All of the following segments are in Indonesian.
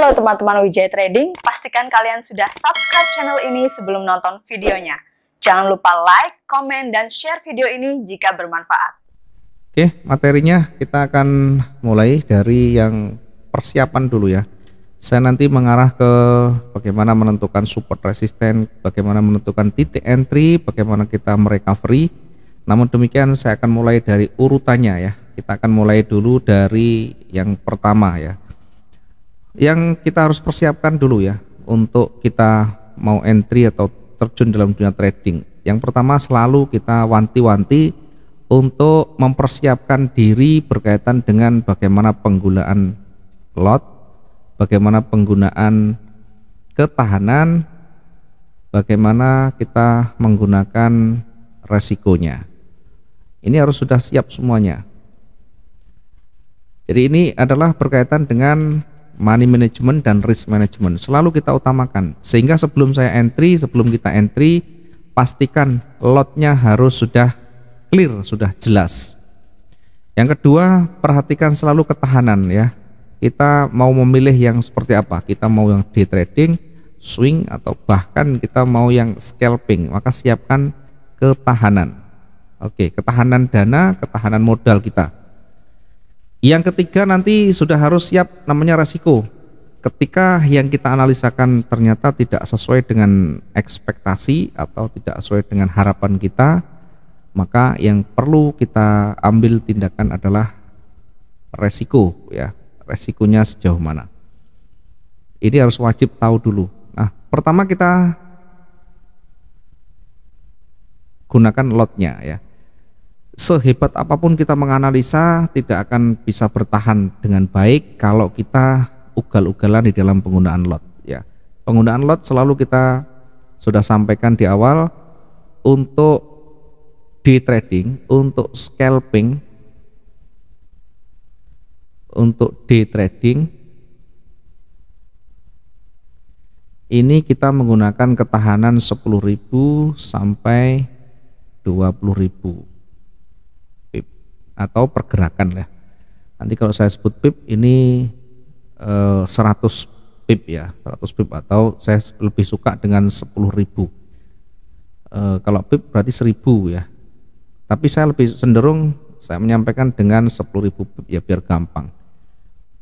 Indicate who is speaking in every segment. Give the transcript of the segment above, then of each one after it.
Speaker 1: Halo teman-teman Wijaya Trading, pastikan kalian sudah subscribe channel ini sebelum nonton videonya. Jangan lupa like, komen, dan share video ini jika bermanfaat. Oke, materinya kita akan mulai dari yang persiapan dulu ya. Saya nanti mengarah ke bagaimana menentukan support resisten, bagaimana menentukan titik entry, bagaimana kita merecovery. Namun demikian saya akan mulai dari urutannya ya. Kita akan mulai dulu dari yang pertama ya yang kita harus persiapkan dulu ya untuk kita mau entry atau terjun dalam dunia trading. Yang pertama selalu kita wanti-wanti untuk mempersiapkan diri berkaitan dengan bagaimana penggunaan lot, bagaimana penggunaan ketahanan, bagaimana kita menggunakan resikonya. Ini harus sudah siap semuanya. Jadi ini adalah berkaitan dengan money management dan risk management selalu kita utamakan sehingga sebelum saya entry sebelum kita entry pastikan lotnya harus sudah clear sudah jelas yang kedua perhatikan selalu ketahanan ya kita mau memilih yang seperti apa kita mau yang day trading swing atau bahkan kita mau yang scalping maka siapkan ketahanan oke ketahanan dana ketahanan modal kita yang ketiga nanti sudah harus siap namanya resiko. Ketika yang kita analisakan ternyata tidak sesuai dengan ekspektasi atau tidak sesuai dengan harapan kita, maka yang perlu kita ambil tindakan adalah resiko ya. Resikonya sejauh mana. Ini harus wajib tahu dulu. Nah, pertama kita gunakan lotnya ya sehebat apapun kita menganalisa tidak akan bisa bertahan dengan baik kalau kita ugal-ugalan di dalam penggunaan lot ya. Penggunaan lot selalu kita sudah sampaikan di awal untuk day trading, untuk scalping, untuk day trading ini kita menggunakan ketahanan 10.000 sampai 20.000 atau pergerakan ya. Nanti kalau saya sebut pip ini eh, 100 pip ya, 100 pip atau saya lebih suka dengan 10.000. Eh, kalau pip berarti 1000 ya. Tapi saya lebih cenderung saya menyampaikan dengan 10.000 pip ya biar gampang.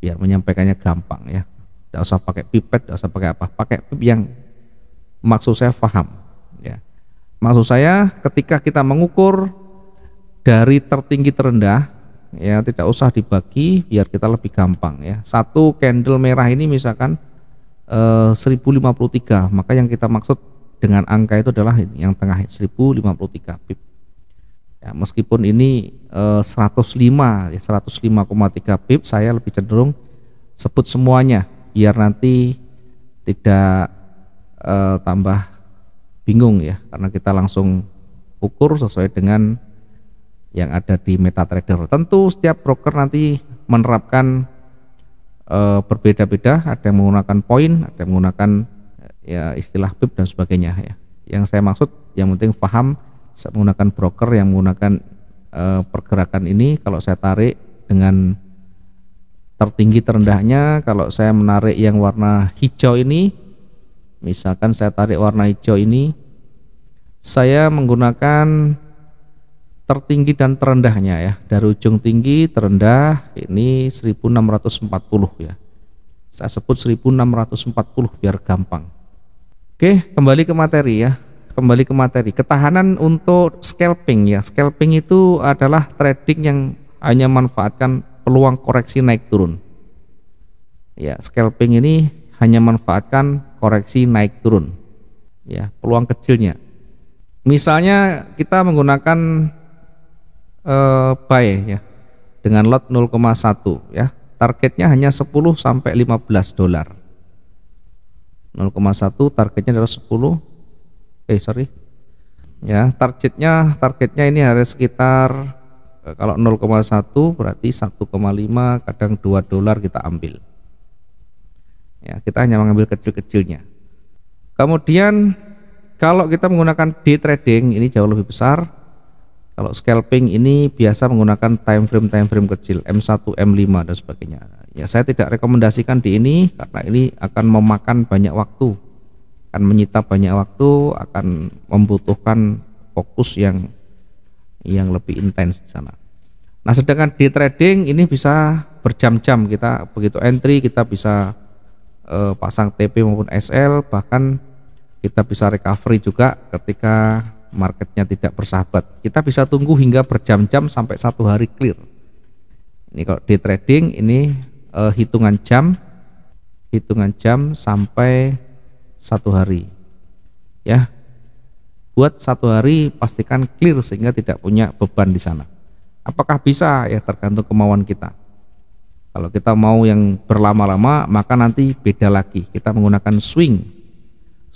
Speaker 1: Biar menyampaikannya gampang ya. Tidak usah pakai pipet, tidak usah pakai apa. Pakai pip yang maksud saya paham ya. Maksud saya ketika kita mengukur dari tertinggi terendah ya tidak usah dibagi biar kita lebih gampang ya satu candle merah ini misalkan eh, 1053 maka yang kita maksud dengan angka itu adalah yang tengah 1053 pip ya, meskipun ini eh, 105 105,3 ya, pip saya lebih cenderung sebut semuanya biar nanti tidak eh, tambah bingung ya karena kita langsung ukur sesuai dengan yang ada di MetaTrader. Tentu setiap broker nanti menerapkan uh, berbeda-beda, ada yang menggunakan poin, ada yang menggunakan ya istilah pip dan sebagainya ya. Yang saya maksud yang penting paham menggunakan broker yang menggunakan uh, pergerakan ini kalau saya tarik dengan tertinggi terendahnya kalau saya menarik yang warna hijau ini misalkan saya tarik warna hijau ini saya menggunakan tertinggi dan terendahnya ya dari ujung tinggi terendah ini 1640 ya saya sebut 1640 biar gampang oke kembali ke materi ya kembali ke materi ketahanan untuk scalping ya scalping itu adalah trading yang hanya manfaatkan peluang koreksi naik turun ya scalping ini hanya manfaatkan koreksi naik turun ya peluang kecilnya misalnya kita menggunakan uh, buy ya dengan lot 0,1 ya. Targetnya hanya 10 sampai 15 dolar. 0,1 targetnya adalah 10 eh sorry ya targetnya targetnya ini harus sekitar eh, kalau 0,1 berarti 1,5 kadang 2 dolar kita ambil ya kita hanya mengambil kecil-kecilnya kemudian kalau kita menggunakan day trading ini jauh lebih besar kalau scalping ini biasa menggunakan time frame time frame kecil M1, M5 dan sebagainya. Ya, saya tidak rekomendasikan di ini karena ini akan memakan banyak waktu, akan menyita banyak waktu, akan membutuhkan fokus yang yang lebih intens di sana. Nah, sedangkan di trading ini bisa berjam-jam kita begitu entry kita bisa eh, pasang TP maupun SL bahkan kita bisa recovery juga ketika marketnya tidak bersahabat kita bisa tunggu hingga berjam-jam sampai satu hari clear ini kalau day trading ini uh, hitungan jam hitungan jam sampai satu hari ya buat satu hari pastikan clear sehingga tidak punya beban di sana apakah bisa ya tergantung kemauan kita kalau kita mau yang berlama-lama maka nanti beda lagi kita menggunakan swing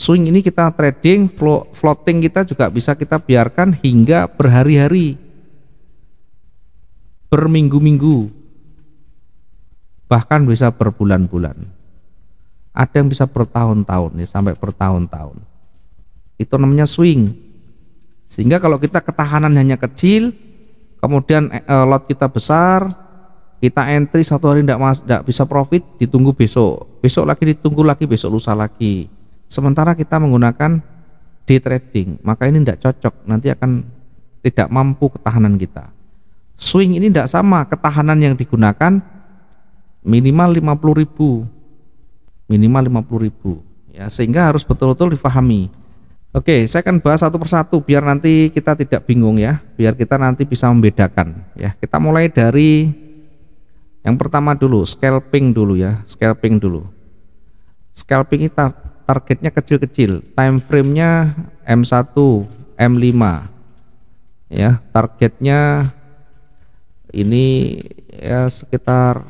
Speaker 1: swing ini kita trading, floating kita juga bisa kita biarkan hingga berhari-hari, berminggu-minggu, bahkan bisa berbulan-bulan. Ada yang bisa bertahun-tahun ya sampai bertahun-tahun. Itu namanya swing. Sehingga kalau kita ketahanan hanya kecil, kemudian eh, lot kita besar, kita entry satu hari tidak bisa profit ditunggu besok besok lagi ditunggu lagi besok lusa lagi sementara kita menggunakan day trading maka ini tidak cocok nanti akan tidak mampu ketahanan kita swing ini tidak sama ketahanan yang digunakan minimal 50000 minimal 50000 ya sehingga harus betul-betul difahami Oke, saya akan bahas satu persatu biar nanti kita tidak bingung ya, biar kita nanti bisa membedakan ya. Kita mulai dari yang pertama dulu, scalping dulu ya, scalping dulu. Scalping kita targetnya kecil-kecil time frame-nya M1 M5 ya targetnya ini ya sekitar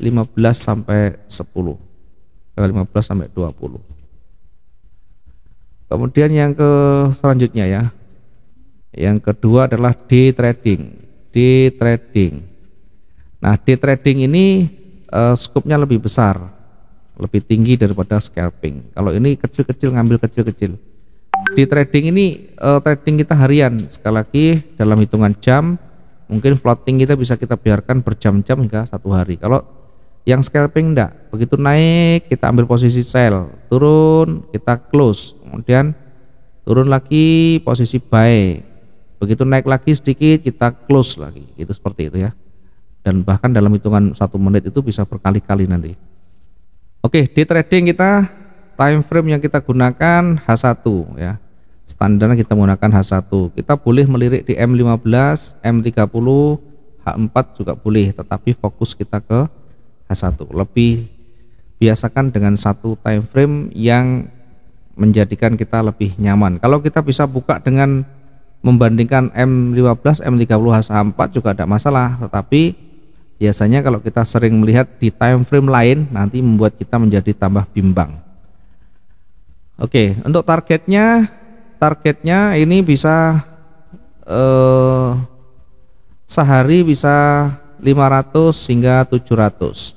Speaker 1: 15 sampai 10 15 sampai 20 kemudian yang ke selanjutnya ya yang kedua adalah day trading day trading nah day trading ini uh, skupnya lebih besar lebih tinggi daripada scalping. Kalau ini kecil-kecil ngambil kecil-kecil. Di trading ini uh, trading kita harian. Sekali lagi dalam hitungan jam mungkin floating kita bisa kita biarkan berjam-jam hingga satu hari. Kalau yang scalping enggak, begitu naik kita ambil posisi sell, turun kita close, kemudian turun lagi posisi buy. Begitu naik lagi sedikit kita close lagi. Itu seperti itu ya. Dan bahkan dalam hitungan satu menit itu bisa berkali-kali nanti. Oke, di trading kita time frame yang kita gunakan H1 ya. Standar kita menggunakan H1. Kita boleh melirik di M15, M30, H4 juga boleh, tetapi fokus kita ke H1. Lebih biasakan dengan satu time frame yang menjadikan kita lebih nyaman. Kalau kita bisa buka dengan membandingkan M15, M30, H4 juga tidak masalah, tetapi biasanya kalau kita sering melihat di time frame lain nanti membuat kita menjadi tambah bimbang. Oke, untuk targetnya targetnya ini bisa eh, sehari bisa 500 hingga 700.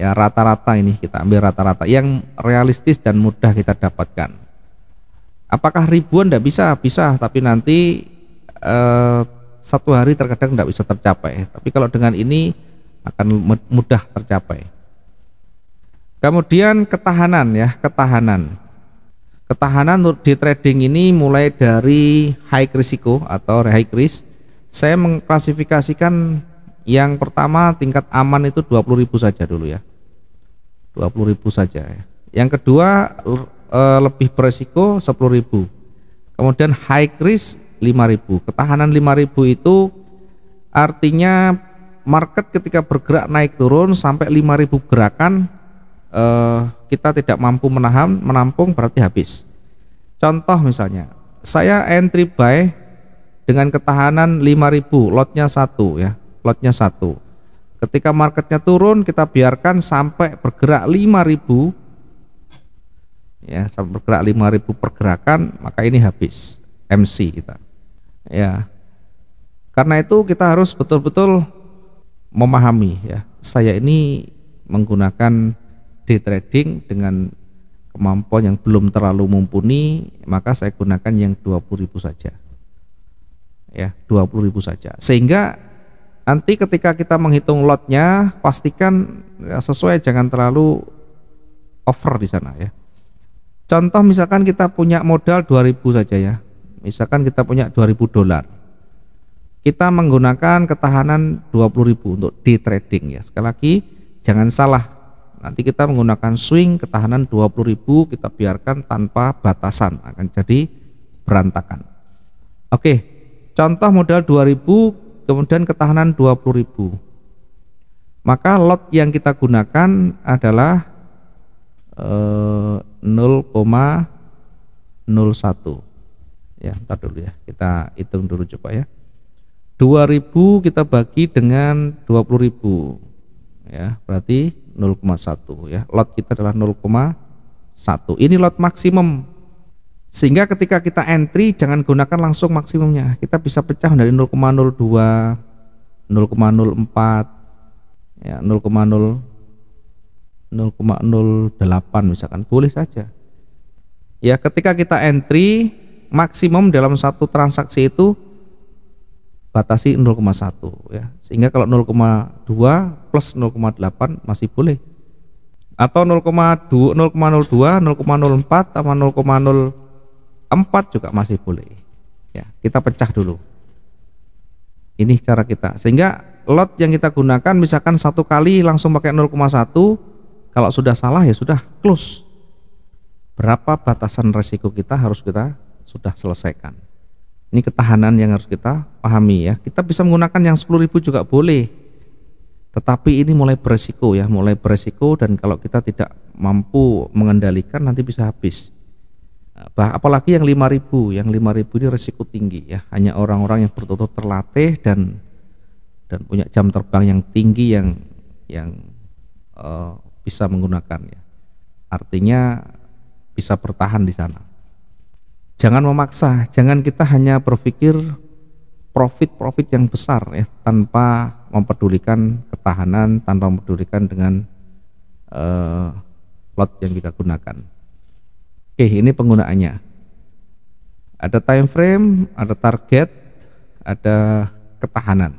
Speaker 1: Ya, rata-rata ini kita ambil rata-rata yang realistis dan mudah kita dapatkan. Apakah ribuan tidak bisa? Bisa, tapi nanti eh, satu hari terkadang tidak bisa tercapai tapi kalau dengan ini akan mudah tercapai kemudian ketahanan ya ketahanan ketahanan di trading ini mulai dari high risiko atau high risk saya mengklasifikasikan yang pertama tingkat aman itu 20.000 saja dulu ya 20.000 saja ya. yang kedua eh, lebih beresiko 10.000 kemudian high risk 5000 ketahanan 5000 itu artinya market ketika bergerak naik turun sampai 5000 gerakan eh, kita tidak mampu menahan menampung berarti habis contoh misalnya saya entry buy dengan ketahanan 5000 lotnya satu ya lotnya satu ketika marketnya turun kita biarkan sampai bergerak 5000 ya sampai bergerak 5000 pergerakan maka ini habis MC kita Ya. Karena itu kita harus betul-betul memahami ya. Saya ini menggunakan day trading dengan kemampuan yang belum terlalu mumpuni, maka saya gunakan yang 20.000 saja. Ya, 20.000 saja. Sehingga nanti ketika kita menghitung lotnya pastikan ya, sesuai jangan terlalu over di sana ya contoh misalkan kita punya modal 2000 saja ya misalkan kita punya 2000 dolar kita menggunakan ketahanan 20.000 untuk di trading ya sekali lagi jangan salah nanti kita menggunakan swing ketahanan 20.000 kita biarkan tanpa batasan akan jadi berantakan oke contoh modal 2000 kemudian ketahanan 20.000 maka lot yang kita gunakan adalah eh, 0,01 ya ntar dulu ya kita hitung dulu coba ya 2000 kita bagi dengan 20.000 ya berarti 0,1 ya lot kita adalah 0,1 ini lot maksimum sehingga ketika kita entry jangan gunakan langsung maksimumnya kita bisa pecah dari 0,02 0,04 ya 0,0 0,08 misalkan boleh saja ya ketika kita entry maksimum dalam satu transaksi itu batasi 0,1 ya. Sehingga kalau 0,2 plus 0,8 masih boleh. Atau 0,2 0,02, 0,04 sama 0,04 juga masih boleh. Ya, kita pecah dulu. Ini cara kita. Sehingga lot yang kita gunakan misalkan satu kali langsung pakai 0,1, kalau sudah salah ya sudah close. Berapa batasan resiko kita harus kita sudah selesaikan. Ini ketahanan yang harus kita pahami ya. Kita bisa menggunakan yang 10.000 juga boleh. Tetapi ini mulai beresiko ya, mulai beresiko dan kalau kita tidak mampu mengendalikan nanti bisa habis. Eh, bah, apalagi yang 5.000, yang 5.000 ini resiko tinggi ya. Hanya orang-orang yang bertutur terlatih dan dan punya jam terbang yang tinggi yang yang uh, bisa menggunakannya. Artinya bisa bertahan di sana jangan memaksa, jangan kita hanya berpikir profit-profit yang besar ya tanpa mempedulikan ketahanan, tanpa mempedulikan dengan uh, plot yang kita gunakan. Oke, ini penggunaannya. Ada time frame, ada target, ada ketahanan.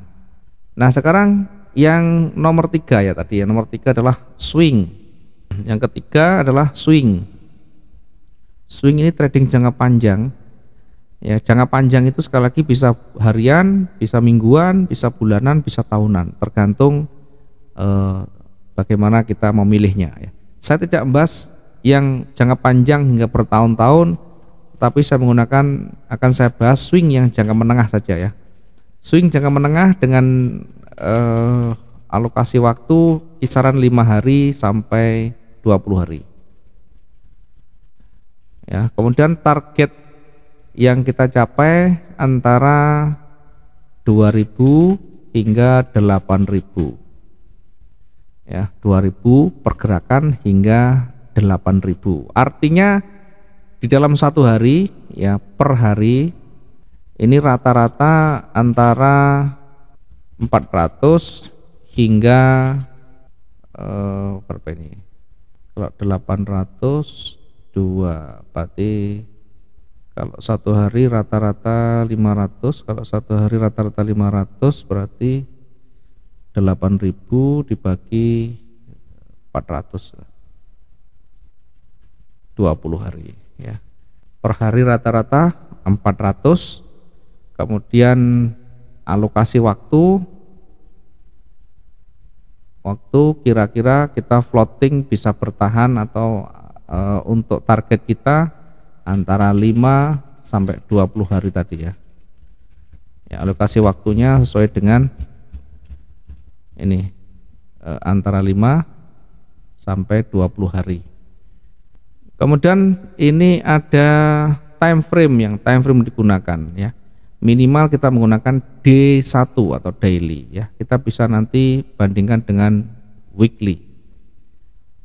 Speaker 1: Nah, sekarang yang nomor tiga ya tadi yang nomor tiga adalah swing. Yang ketiga adalah swing swing ini trading jangka panjang ya jangka panjang itu sekali lagi bisa harian bisa mingguan bisa bulanan bisa tahunan tergantung eh, bagaimana kita memilihnya ya. saya tidak membahas yang jangka panjang hingga bertahun-tahun tapi saya menggunakan akan saya bahas swing yang jangka menengah saja ya swing jangka menengah dengan eh, alokasi waktu kisaran 5 hari sampai 20 hari ya kemudian target yang kita capai antara 2000 hingga 8000 ya 2000 pergerakan hingga 8000 artinya di dalam satu hari ya per hari ini rata-rata antara 400 hingga eh, berapa ini kalau 800 dua berarti kalau satu hari rata-rata 500 kalau satu hari rata-rata 500 berarti 8000 dibagi 400 20 hari ya per hari rata-rata 400 kemudian alokasi waktu waktu kira-kira kita floating bisa bertahan atau Eh, untuk target kita antara 5 sampai 20 hari tadi ya. Ya, alokasi waktunya sesuai dengan ini uh, antara 5 sampai 20 hari. Kemudian ini ada time frame yang time frame digunakan ya. Minimal kita menggunakan D1 atau daily ya. Kita bisa nanti bandingkan dengan weekly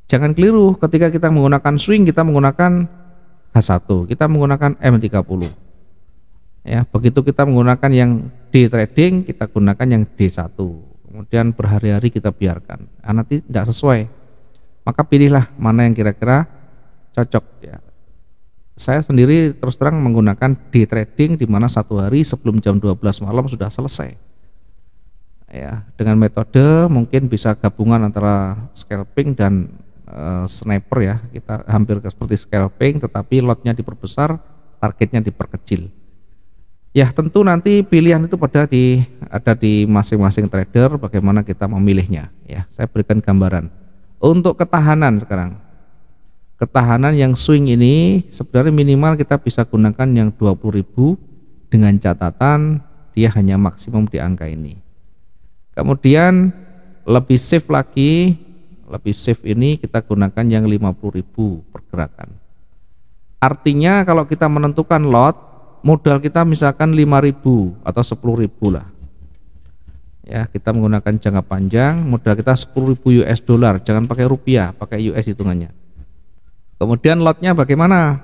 Speaker 1: Jangan keliru ketika kita menggunakan swing kita menggunakan H1, kita menggunakan M30. Ya, begitu kita menggunakan yang D trading, kita gunakan yang D1. Kemudian berhari-hari kita biarkan. Nah, nanti tidak sesuai. Maka pilihlah mana yang kira-kira cocok ya. Saya sendiri terus terang menggunakan day trading di mana satu hari sebelum jam 12 malam sudah selesai ya dengan metode mungkin bisa gabungan antara scalping dan uh, sniper ya kita hampir seperti scalping tetapi lotnya diperbesar targetnya diperkecil ya tentu nanti pilihan itu pada di ada di masing-masing trader bagaimana kita memilihnya ya saya berikan gambaran untuk ketahanan sekarang ketahanan yang swing ini sebenarnya minimal kita bisa gunakan yang 20.000 dengan catatan dia hanya maksimum di angka ini kemudian lebih safe lagi lebih safe ini kita gunakan yang 50.000 pergerakan artinya kalau kita menentukan lot modal kita misalkan 5.000 atau 10.000 lah ya kita menggunakan jangka panjang modal kita 10.000 US dollar jangan pakai rupiah pakai US hitungannya kemudian lotnya bagaimana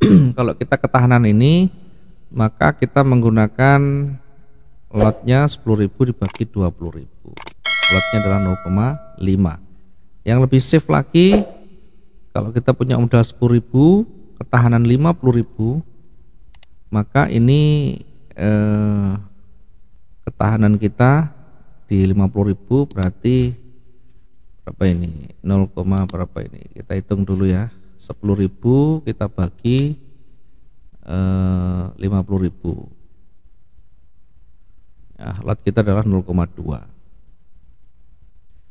Speaker 1: kalau kita ketahanan ini maka kita menggunakan lotnya 10.000 dibagi 20.000 flatnya adalah 0,5 yang lebih safe lagi kalau kita punya modal 10.000 ketahanan 50.000 maka ini eh, ketahanan kita di 50.000 berarti berapa ini 0, berapa ini kita hitung dulu ya 10.000 kita bagi eh, 50.000 ya, lot kita adalah 0,2